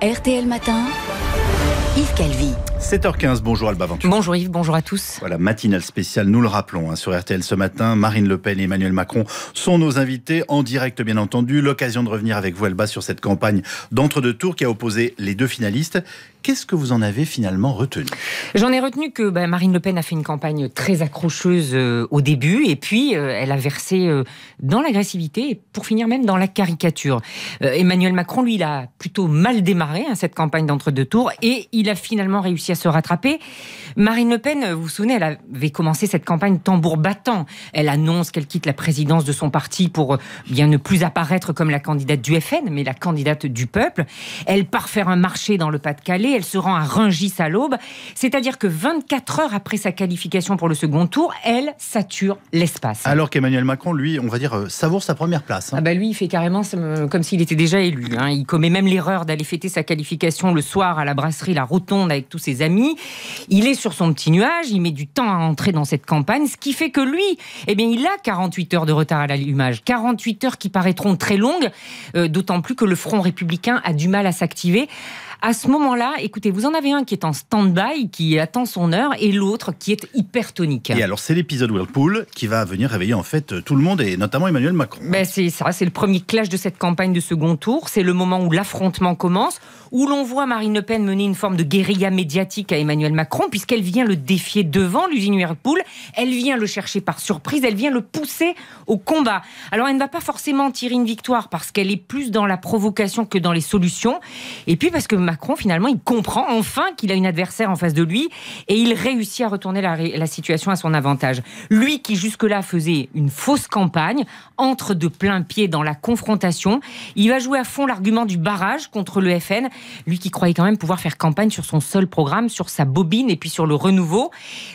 RTL Matin, Yves Calvi. 7h15, bonjour Alba Venture. Bonjour Yves, bonjour à tous. Voilà, matinale spéciale, nous le rappelons, hein, sur RTL ce matin, Marine Le Pen et Emmanuel Macron sont nos invités, en direct bien entendu. L'occasion de revenir avec vous Alba sur cette campagne d'entre-deux tours qui a opposé les deux finalistes Qu'est-ce que vous en avez finalement retenu J'en ai retenu que ben, Marine Le Pen a fait une campagne très accrocheuse euh, au début, et puis euh, elle a versé euh, dans l'agressivité, pour finir même dans la caricature. Emmanuel Macron, lui, il a plutôt mal démarré hein, cette campagne d'entre-deux tours, et il a finalement réussi à se rattraper. Marine Le Pen, vous vous souvenez, elle avait commencé cette campagne tambour battant. Elle annonce qu'elle quitte la présidence de son parti pour bien ne plus apparaître comme la candidate du FN, mais la candidate du peuple. Elle part faire un marché dans le Pas-de-Calais elle se rend à Rungis à l'aube. C'est-à-dire que 24 heures après sa qualification pour le second tour, elle sature l'espace. Alors qu'Emmanuel Macron, lui, on va dire, euh, savoure sa première place. Hein. Ah bah lui, il fait carrément comme s'il était déjà élu. Hein. Il commet même l'erreur d'aller fêter sa qualification le soir à la brasserie La Rotonde avec tous ses amis. Il est sur son petit nuage, il met du temps à entrer dans cette campagne, ce qui fait que lui, eh bien, il a 48 heures de retard à l'allumage. 48 heures qui paraîtront très longues, euh, d'autant plus que le Front républicain a du mal à s'activer. À ce moment-là, écoutez, vous en avez un qui est en stand-by, qui attend son heure, et l'autre qui est hypertonique. Et alors, c'est l'épisode Whirlpool qui va venir réveiller en fait tout le monde, et notamment Emmanuel Macron. Ben, c'est ça, c'est le premier clash de cette campagne de second tour. C'est le moment où l'affrontement commence où l'on voit Marine Le Pen mener une forme de guérilla médiatique à Emmanuel Macron, puisqu'elle vient le défier devant l'usine Whirlpool, elle vient le chercher par surprise, elle vient le pousser au combat. Alors elle ne va pas forcément tirer une victoire, parce qu'elle est plus dans la provocation que dans les solutions, et puis parce que Macron, finalement, il comprend enfin qu'il a une adversaire en face de lui, et il réussit à retourner la, la situation à son avantage. Lui qui jusque-là faisait une fausse campagne, entre de plein pied dans la confrontation, il va jouer à fond l'argument du barrage contre le FN lui qui croyait quand même pouvoir faire campagne sur son seul programme, sur sa bobine et puis sur le renouveau.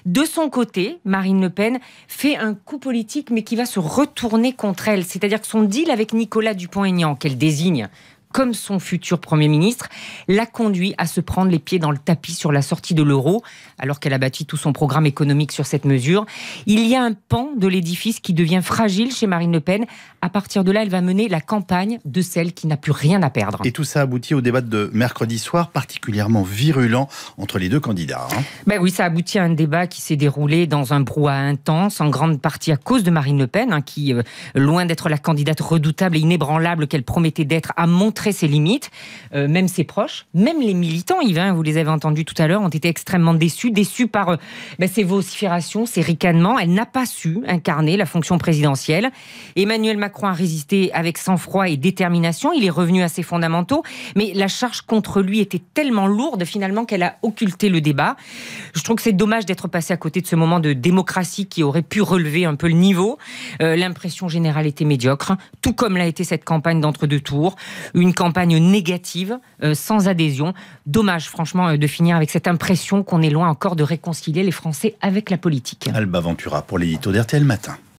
De son côté, Marine Le Pen fait un coup politique mais qui va se retourner contre elle. C'est-à-dire que son deal avec Nicolas Dupont-Aignan, qu'elle désigne comme son futur Premier ministre, l'a conduit à se prendre les pieds dans le tapis sur la sortie de l'euro, alors qu'elle a bâti tout son programme économique sur cette mesure. Il y a un pan de l'édifice qui devient fragile chez Marine Le Pen. À partir de là, elle va mener la campagne de celle qui n'a plus rien à perdre. Et tout ça aboutit au débat de mercredi soir, particulièrement virulent entre les deux candidats. Hein. Ben oui, ça aboutit à un débat qui s'est déroulé dans un brouhaha intense, en grande partie à cause de Marine Le Pen, hein, qui, euh, loin d'être la candidate redoutable et inébranlable qu'elle promettait d'être, a montré ses limites, euh, même ses proches, même les militants, Yves, vous les avez entendus tout à l'heure, ont été extrêmement déçus, déçus par ses euh, ben, vociférations, ses ricanements. Elle n'a pas su incarner la fonction présidentielle. Emmanuel Macron a résisté avec sang-froid et détermination, il est revenu à ses fondamentaux, mais la charge contre lui était tellement lourde finalement qu'elle a occulté le débat. Je trouve que c'est dommage d'être passé à côté de ce moment de démocratie qui aurait pu relever un peu le niveau. Euh, l'impression générale était médiocre, tout comme l'a été cette campagne d'entre-deux tours. Une campagne négative, euh, sans adhésion. Dommage, franchement, euh, de finir avec cette impression qu'on est loin encore de réconcilier les Français avec la politique. Alba Ventura pour l'édito d'RTL Matin.